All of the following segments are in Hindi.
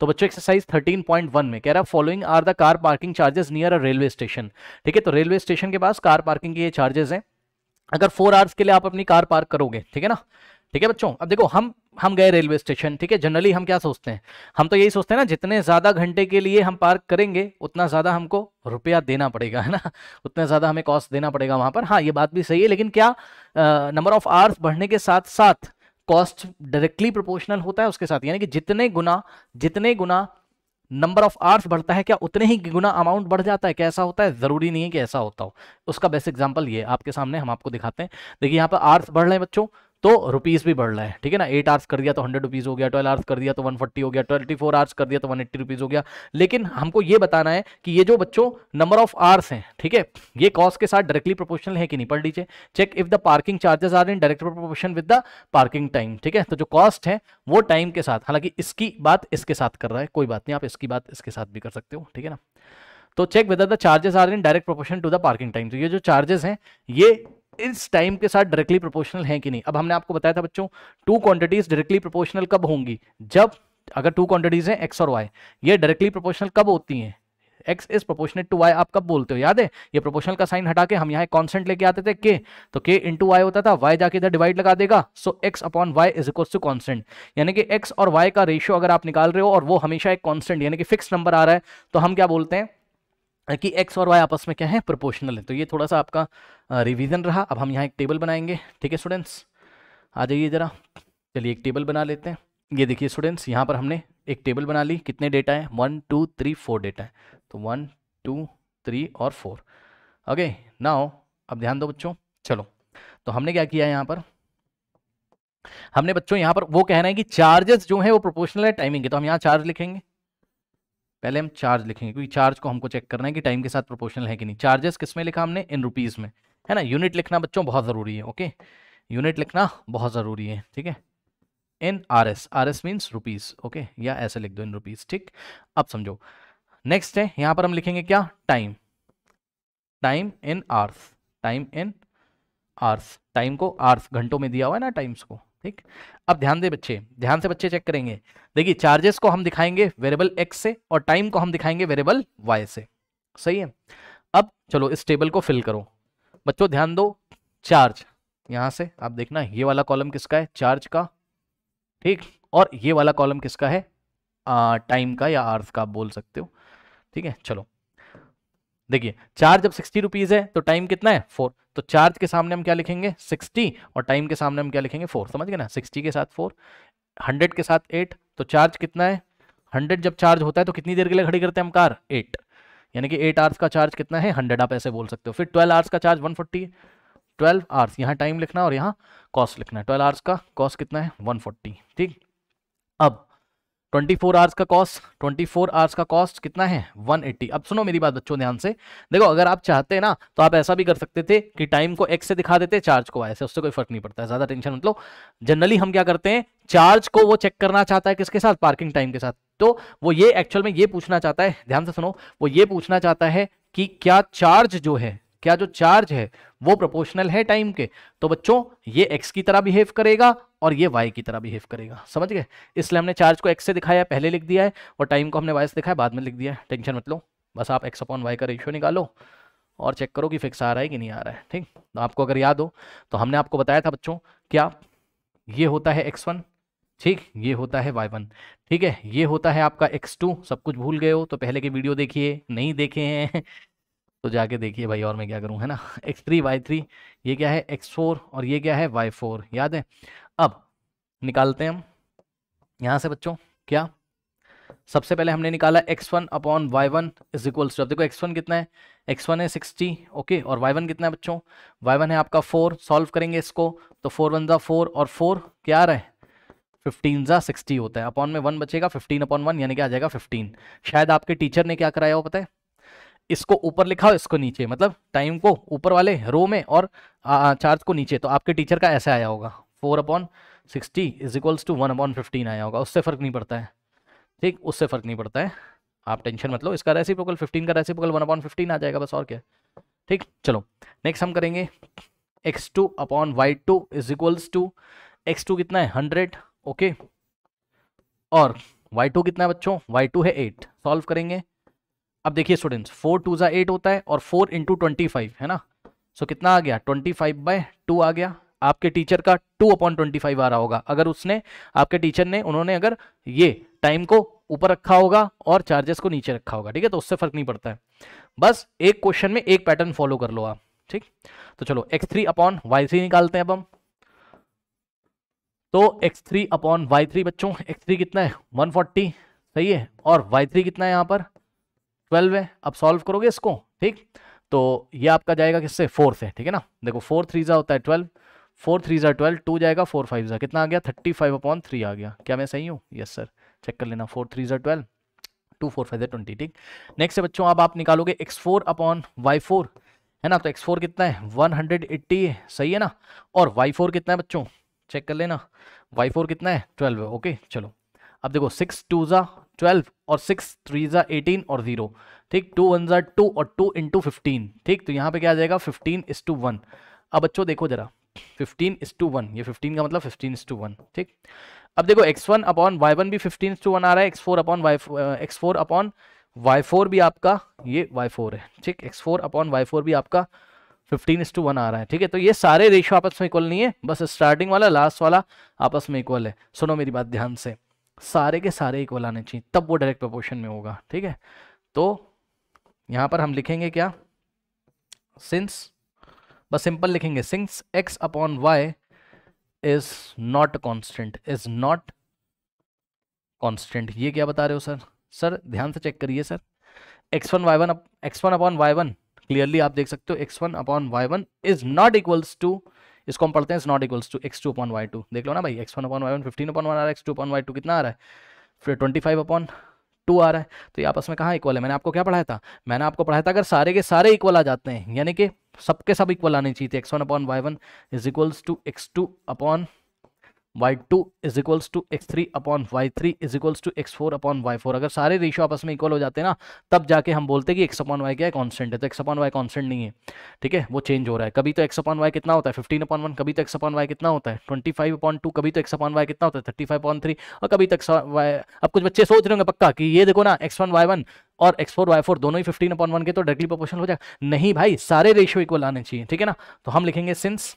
तो बच्चों एक्सरसाइज 13.1 में कह रहा है following are the car parking charges near a railway station ठीक है तो रेलवे स्टेशन के पास कार पार्किंग के ये चार्जेस हैं अगर फोर आवर्स के लिए आप अपनी कार पार्क करोगे ठीक है ना ठीक है बच्चों अब देखो हम हम गए रेलवे स्टेशन ठीक है जनरली हम क्या सोचते हैं हम तो यही सोचते हैं ना जितने ज़्यादा घंटे के लिए हम पार्क करेंगे उतना ज़्यादा हमको रुपया देना पड़ेगा है ना उतना ज़्यादा हमें कॉस्ट देना पड़ेगा वहां पर हाँ ये बात भी सही है लेकिन क्या नंबर ऑफ आवर्स बढ़ने के साथ साथ कॉस्ट डायरेक्टली प्रोपोर्शनल होता है उसके साथ यानी कि जितने गुना जितने गुना नंबर ऑफ आर्ट्स बढ़ता है क्या उतने ही गुना अमाउंट बढ़ जाता है कैसा होता है ज़रूरी नहीं है कि ऐसा होता हो उसका बेस्ट एग्जाम्पल ये आपके सामने हम आपको दिखाते हैं देखिए यहाँ पर आर्ट्स बढ़ रहे हैं बच्चों तो रुपीज़ भी बढ़ रहा है ठीक है ना एट आवर्स कर दिया तो हंड्रेड रुपीज़ हो गया ट्वेल्व आवर्स कर दिया तो वन फोर्टी हो गया ट्वेंटी फोर आवर्स कर दिया तो वन एट्टी रुपीज़ हो गया लेकिन हमको ये बताना है कि ये जो बच्चों नंबर ऑफ आवर्स हैं ठीक है ये कॉस्ट के साथ डायरेक्टली प्रोपोर्शनल है कि नहीं पढ़ लीजिए check if the parking charges are in direct proportion with the parking time ठीक है तो जो कॉस्ट है वो टाइम के साथ हालांकि इसकी बात इसके साथ कर रहा है कोई बात नहीं आप इसकी बात इसके साथ भी कर सकते हो ठीक है ना तो check whether the charges are in direct proportion to the parking time तो ये जो चार्जेस हैं ये इस टाइम के साथ डायरेक्टली प्रोपोर्शनल है कि नहीं अब हमने आपको बताया था बच्चों टू क्वांटिटीज डायरेक्टली प्रोपोर्शनल कब होंगी जब अगर टू क्वांटिटीज हैं एक्स और वाई ये डायरेक्टली प्रोपोर्शनल कब होती हैं X is proportional to Y आप कब बोलते हो याद है ये प्रोपोर्शनल का साइन हटा के हम यहाँ कॉन्सेंट लेके आते थे के तो के इंटू वाई होता था वाई जाके इधर डिवाइड लगा देगा so X upon Y is equal to constant यानी कि एक्स और वाई का रेशियो अगर आप निकाल रहे हो और वो हमेशा एक कॉन्सेंट यानी कि फिक्स नंबर आ रहा है तो हम क्या बोलते हैं कि एक्स और वाई आपस में क्या है प्रोपोर्शनल है तो ये थोड़ा सा आपका रिवीजन रहा अब हम यहाँ एक टेबल बनाएंगे ठीक है स्टूडेंट्स आ जाइए ज़रा चलिए एक टेबल बना लेते हैं ये देखिए स्टूडेंट्स यहाँ पर हमने एक टेबल बना ली कितने डेटा है one two three four data है तो वन टू थ्री और फोर ओके नाउ अब ध्यान दो बच्चों चलो तो हमने क्या किया है यहाँ पर हमने बच्चों यहाँ पर वो कहना है कि चार्जेस जो है वो प्रोपोर्शनल है टाइमिंग के तो हम यहाँ चार्ज लिखेंगे पहले हम चार्ज लिखेंगे क्योंकि चार्ज को हमको चेक करना है कि टाइम के साथ प्रोपोर्शनल है कि नहीं चार्जेस किस में लिखा हमने इन रुपीज़ में है ना यूनिट लिखना बच्चों बहुत ज़रूरी है ओके यूनिट लिखना बहुत ज़रूरी है ठीक है in R S R S means rupees okay या ऐसे लिख दो इन रुपीज़ ठीक अब समझो नेक्स्ट है यहाँ पर हम लिखेंगे क्या time time in hours time in hours time को आर्स घंटों में दिया हुआ है ना टाइम्स को ठीक अब ध्यान दे बच्चे ध्यान से बच्चे चेक करेंगे देखिए चार्जेस को हम दिखाएंगे वेरिएबल एक्स से और टाइम को हम दिखाएंगे वेरिएबल वाई से सही है अब चलो इस टेबल को फिल करो बच्चों ध्यान दो चार्ज यहां से आप देखना ये वाला कॉलम किसका है चार्ज का ठीक और ये वाला कॉलम किसका है टाइम का या आर्थ का आप बोल सकते हो ठीक है चलो देखिए चार्ज अब सिक्सटी रुपीज़ है तो टाइम कितना है फोर तो चार्ज के सामने हम क्या लिखेंगे सिक्सटी और टाइम के सामने हम क्या लिखेंगे फोर समझ गए ना सिक्सटी के साथ फोर हंड्रेड के साथ एट तो चार्ज कितना है हंड्रेड जब चार्ज होता है तो कितनी देर के लिए खड़ी करते हैं हम कार एट यानी कि एट आवर्स का चार्ज कितना है हंड्रेड आप ऐसे बोल सकते हो फिर ट्वेल्व आवर्स का चार्ज वन फोर्टी है ट्वेल्व आवर्स यहाँ टाइम लिखना और यहाँ कॉस्ट लिखना है ट्वेल्व आवर्स का कॉस्ट कितना है वन फोर्टी ठीक अब ट्वेंटी फोर आवर्स का कॉस्ट ट्वेंटी फोर आवर्स का कॉस्ट कितना है वन एट्टी अब सुनो मेरी बात बच्चों ध्यान से देखो अगर आप चाहते हैं ना तो आप ऐसा भी कर सकते थे कि टाइम को एक्स से दिखा देते चार्ज को ऐसे उससे कोई फर्क नहीं पड़ता है ज्यादा टेंशन मतलब जनरली हम क्या करते हैं चार्ज को वो चेक करना चाहता है किसके साथ पार्किंग टाइम के साथ तो वो ये एक्चुअल में ये पूछना चाहता है ध्यान से सुनो वो ये पूछना चाहता है कि क्या चार्ज जो है क्या जो चार्ज है वो प्रोपोर्शनल है टाइम के तो बच्चों ये एक्स की तरह बिहेव करेगा और ये वाई की तरह बिहेव करेगा समझ गए इसलिए हमने चार्ज को एक्स से दिखाया पहले लिख दिया है और टाइम को हमने वाई से दिखाया बाद में लिख दिया है टेंशन मत लो बस आप एक्स अपॉन वाई का रेशियो निकालो और चेक करो कि फिक्स आ रहा है कि नहीं आ रहा है ठीक तो आपको अगर याद हो तो हमने आपको बताया था बच्चों क्या ये होता है एक्स वन ठीक ये होता है वाई वन ठीक है ये होता है आपका एक्स टू सब कुछ भूल गए हो तो पहले के वीडियो देखिए नहीं देखे हैं तो जाके देखिए भाई और मैं क्या करूँ है ना एक्स थ्री वाई थ्री ये क्या है एक्स फोर और ये क्या है वाई फोर याद है अब निकालते हैं हम यहाँ से बच्चों क्या सबसे पहले हमने निकाला x one upon y one is equals to अब देखो एक्स वन कितना है एक्स वन है सिक्सटी ओके और वाई वन कितना है बच्चों वाई वन है आपका फोर सॉल्व करेंगे इसको तो फोर वन ज़ा फोर और फोर क्या रहे फिफ्टीन ज़ा सिक्सटी होता है अपॉन में वन बचेगा फिफ्टीन अपॉन वन यानी क्या आ जाएगा फिफ्टीन शायद आपके टीचर ने क्या कराया हो पता है इसको ऊपर लिखाओ इसको नीचे मतलब टाइम को ऊपर वाले रो में और चार्ज को नीचे तो आपके टीचर का ऐसे आया होगा four upon sixty is equals to one upon fifteen आया होगा उससे फ़र्क नहीं पड़ता है ठीक उससे फ़र्क नहीं पड़ता है आप टेंशन मतलब इसका रेसी पोकल फिफ्टीन का reciprocal one upon fifteen आ जाएगा बस और क्या ठीक चलो नेक्स्ट हम करेंगे x two upon y two is equals to x two कितना है हंड्रेड ओके और वाई टू कितना है बच्चों वाई टू है एट सॉल्व करेंगे अब देखिए स्टूडेंट्स फोर टू ज़ा एट होता है और फोर इंटू ट्वेंटी फाइव है ना सो so, कितना आ गया ट्वेंटी फाइव बाय टू आ गया आपके टीचर का टू अपॉन ट्वेंटी फाइव आ रहा होगा अगर उसने आपके टीचर ने उन्होंने अगर ये टाइम को ऊपर रखा होगा और चार्जेस को नीचे रखा होगा ठीक है तो उससे फर्क नहीं पड़ता है बस एक क्वेश्चन में एक पैटर्न फॉलो कर लो आप ठीक तो चलो x three upon y three निकालते हैं अब हम तो x three upon y three बच्चों एक्स थ्री कितना है वन फोर्टी सही है और वाई थ्री कितना है यहाँ पर ट्वेल्व है आप सॉल्व करोगे इसको ठीक तो ये आपका जाएगा किससे फोर से ठीक है ना देखो फोर थ्री ज़ा होता है ट्वेल्व फोर थ्री ज़ा ट्वेल्व टू जाएगा फोर फाइव ज़ा कितना आ गया थर्टी फाइव अपॉन थ्री आ गया क्या मैं सही हूँ यस सर चेक कर लेना फोर थ्री ज़ा ट्वेल्व टू फोर फाइव ज़ा ट्वेंटी ठीक नेक्स्ट है बच्चों अब आप निकालोगे x four upon y four है ना तो एक्स फोर कितना है वन हंड्रेड एट्टी है सही है ना और वाई फोर कितना है बच्चों चेक कर लेना वाई फोर कितना है ट्वेल्व है ओके चलो अब देखो सिक्स टू ज़ा ट्वेल्व और सिक्स थ्री ज़ा एटीन और ज़ीरो ठीक टू वन ज़ा टू और टू इंटू फिफ्टीन ठीक तो यहाँ पे क्या आ जाएगा फिफ्टीन इस टू वन अब बच्चों देखो ज़रा फिफ्टीन इस टू वन ये फिफ्टीन का मतलब फिफ्टीन इस टू वन ठीक अब देखो x one upon y one भी फिफ्टीन इस टू वन आ रहा है x four upon y x four upon y four भी आपका ये वाई फोर है ठीक x four upon y four भी आपका फिफ्टीन इस टू वन आ रहा है ठीक है तो ये सारे रेशियो आपस में इक्वल नहीं है बस स्टार्टिंग वाला लास्ट वाला आपस में इक्वल है सुनो मेरी बात ध्यान से सारे के सारे इक्वल आने चाहिए तब वो डायरेक्ट प्रपोर्शन में होगा ठीक है तो यहाँ पर हम लिखेंगे क्या सिंस बस सिंपल लिखेंगे since x upon Y is not constant is not constant ये क्या बता रहे हो सर सर ध्यान से चेक करिए sir x one y one x one upon y one clearly आप देख सकते हो x one upon y one is not equals to इसको हम पढ़ते हैं is not equals to x two upon y two देख लो ना भाई x one upon y one fifteen upon one आ रहा है x two upon y two कितना आ रहा है फिर ट्वेंटी फाइव अपन टू आ रहा है तो ये आपस में कहाँ इक्वल है मैंने आपको क्या पढ़ाया था मैंने आपको पढ़ाया था अगर सारे के सारे इक्वल आ जाते हैं यानी कि सबके सब इक्वल आने चाहिए x one upon y one is equals to x two upon y2 two is equals to x three upon y three is equals to x four upon y four अगर सारे रेशियो आपस में इक्वल हो जाते हैं ना तब जाके हम बोलते हैं कि एक्स अपॉन वाई क्या है कॉन्स्टेंट है तो एक्स अपॉन वाई कॉन्स्टेंट नहीं है ठीक है वो चेंज हो रहा है कभी तो एक्स अपॉन वाई कितना होता है फिफ्टीन अपॉन वन कभी तो एक्स अपॉन वाई कितना होता है ट्वेंटी फाइव अपॉन टू कभी तो एक्स अपॉन वाई कितना होता है थर्टी फाइव अपॉन थ्री और कभी तो एक्स वाई अब कुछ बच्चे सोच रहे होंगे पक्का कि ये देखो ना एक्स वन वाई वन और एक्स फोर वाई फोर दोनों ही फिफ्टीन अपॉन वन के तो डायरेक्टली प्रोपोर्शनल हो जाए नहीं भाई सारे रेशियो इक्वल आने चाहिए ठीक है ना तो हम लिखेंगे सिंस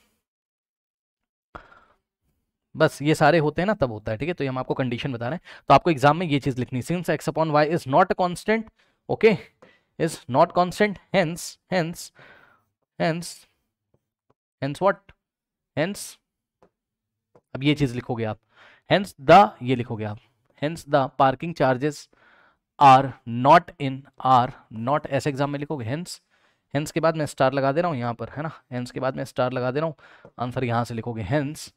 बस ये सारे होते हैं ना तब होता है ठीक है तो ये हम आपको कंडीशन बता रहे हैं तो आपको एग्जाम में ये चीज लिखनी since x upon Y is not constant okay is not constant hence hence hence hence what hence अब ये चीज लिखोगे आप हेंस द ये लिखोगे आप hence the parking charges are not in are not ऐसे एग्जाम में लिखोगे हेंस हेंस के बाद मैं स्टार लगा दे रहा हूँ यहाँ पर है ना हेंस के बाद मैं स्टार लगा दे रहा हूँ आंसर यहाँ से लिखोगे hence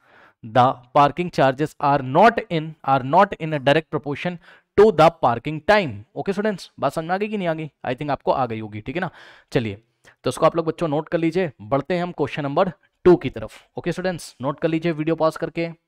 the parking charges are not in are not in a direct proportion to the parking time okay students बात समझ में आ गई कि नहीं आ गई आई थिंक आपको आ गई होगी ठीक है ना चलिए तो उसको आप लोग बच्चों नोट कर लीजिए बढ़ते हैं हम क्वेश्चन नंबर टू की तरफ ओके स्टूडेंट्स नोट कर लीजिए वीडियो पॉज करके